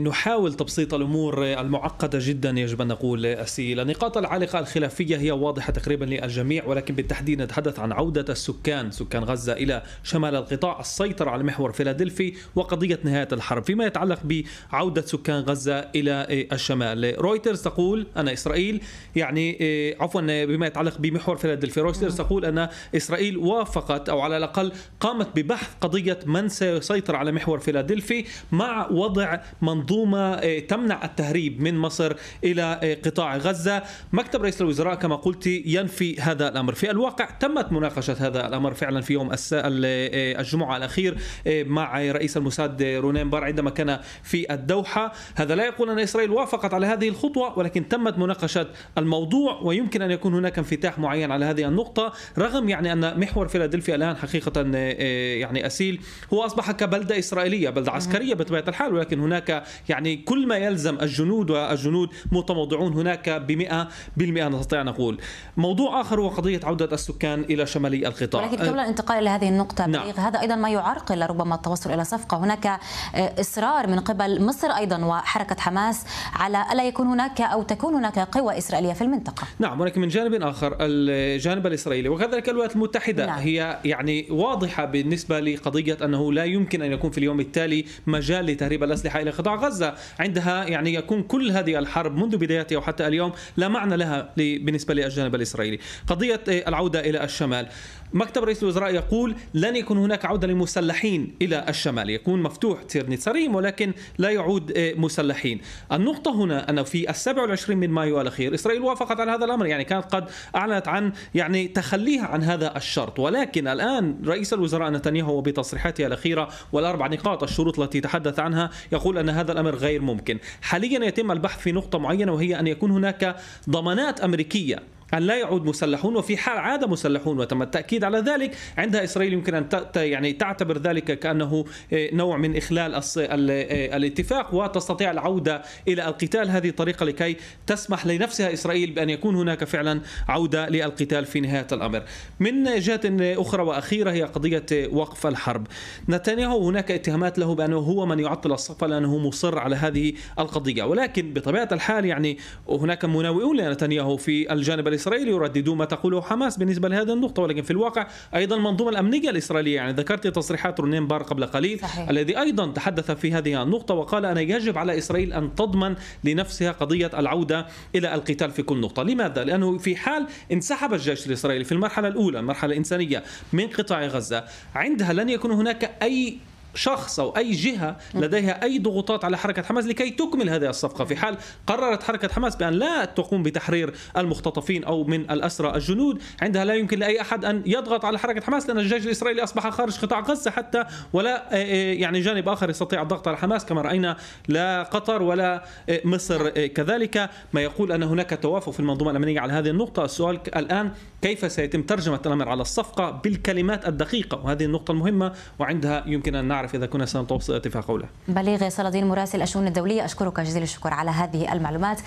نحاول تبسيط الامور المعقده جدا يجب ان نقول اسيل، النقاط العالقه الخلافيه هي واضحه تقريبا للجميع ولكن بالتحديد نتحدث عن عوده السكان سكان غزه الى شمال القطاع السيطره على محور فيلادلفي وقضيه نهايه الحرب، فيما يتعلق بعوده سكان غزه الى الشمال، رويترز تقول ان اسرائيل يعني عفوا بما يتعلق بمحور فيلادلفي رويترز نعم. تقول ان اسرائيل وافقت او على الاقل قامت ببحث قضيه من سيسيطر على محور فيلادلفي مع وضع من منظومه آه، تمنع التهريب من مصر الى آه، قطاع غزه، مكتب رئيس الوزراء كما قلت ينفي هذا الامر، في الواقع تمت مناقشه هذا الامر فعلا في يوم آه، الجمعه الاخير مع رئيس الموساد رونين بار عندما كان في الدوحه، هذا لا يقول ان اسرائيل وافقت على هذه الخطوه ولكن تمت مناقشه الموضوع ويمكن ان يكون هناك انفتاح معين على هذه النقطه، رغم يعني ان محور فيلادلفيا الان حقيقه يعني اسيل هو اصبح كبلده اسرائيليه، بلده عسكريه بطبيعه الحال ولكن هناك يعني كل ما يلزم الجنود والجنود متموضعون هناك بمئة بالمئة نستطيع أن نقول موضوع آخر هو قضية عودة السكان إلى شمالي القطاع ولكن قبل الانتقال أه، إلى هذه النقطة نعم. هذا أيضا ما يعرقل ربما التوصل إلى صفقة هناك أه، إصرار من قبل مصر أيضا وحركة حماس على ألا يكون هناك أو تكون هناك قوى إسرائيلية في المنطقة نعم ولكن من جانب آخر الجانب الإسرائيلي وكذلك الولايات المتحدة نعم. هي يعني واضحة بالنسبة لقضية أنه لا يمكن أن يكون في اليوم التالي مجال لتهريب الأسلحة إلى قطاع غزة عندها يعني يكون كل هذه الحرب منذ بدايتها وحتى اليوم لا معنى لها بالنسبة للجانب الإسرائيلي قضية آه، العودة إلى الشمال مكتب رئيس الوزراء يقول لن يكون هناك عودة لمسلحين إلى الشمال يكون مفتوح تيرنيتساريم ولكن لا يعود آه، مسلحين النقطة هنا أن في السبع والعشرين من مايو الأخير إسرائيل وافقت على هذا الأمر يعني كانت قد أعلنت عن يعني تخليها عن هذا الشرط ولكن الآن رئيس الوزراء نتنياهو بتصريحاته الأخيرة والأربع نقاط الشروط التي تحدث عنها يقول أن هذا هذا الامر غير ممكن حاليا يتم البحث في نقطه معينه وهي ان يكون هناك ضمانات امريكيه أن لا يعود مسلحون وفي حال عاد مسلحون وتم التأكيد على ذلك عندها إسرائيل يمكن أن يعني تعتبر ذلك كأنه آه، نوع من إخلال آه، الاتفاق وتستطيع العودة إلى القتال هذه طريقة لكي تسمح لنفسها إسرائيل بأن يكون هناك فعلا عودة للقتال في نهاية الأمر من جهة أخرى وأخيرة هي قضية آه، وقف الحرب نتنياهو هناك اتهامات له بأنه هو من يعطل الصفة لأنه مصر على هذه القضية ولكن بطبيعة الحال يعني هناك مناوئون لنتنياهو في الجانب الإسرائيلي الاسرائيلي يرددون ما تقوله حماس بالنسبه لهذه النقطه ولكن في الواقع ايضا المنظومه الامنيه الاسرائيليه يعني ذكرت تصريحات رونين بار قبل قليل صحيح. الذي ايضا تحدث في هذه النقطه وقال ان يجب على اسرائيل ان تضمن لنفسها قضيه العوده الى القتال في كل نقطه لماذا لانه في حال انسحب الجيش الاسرائيلي في المرحله الاولى المرحله الانسانيه من قطاع غزه عندها لن يكون هناك اي شخص او اي جهه لديها اي ضغوطات على حركه حماس لكي تكمل هذه الصفقه في حال قررت حركه حماس بان لا تقوم بتحرير المختطفين او من الاسرى الجنود عندها لا يمكن لاي احد ان يضغط على حركه حماس لان الجيش الاسرائيلي اصبح خارج قطاع غزه حتى ولا آه، آه، يعني جانب اخر يستطيع الضغط على حماس كما راينا لا قطر ولا آه، مصر كذلك ما يقول ان هناك توافق في المنظومه الامنيه على هذه النقطه السؤال الان كيف سيتم ترجمه الامر على الصفقه بالكلمات الدقيقه وهذه النقطه المهمه وعندها يمكن ان نعرف نعرف اذا كنا سنتوصل اتفاق او لا بليغ صلاح الدين مراسل الشؤون الدوليه اشكرك جزيل الشكر على هذه المعلومات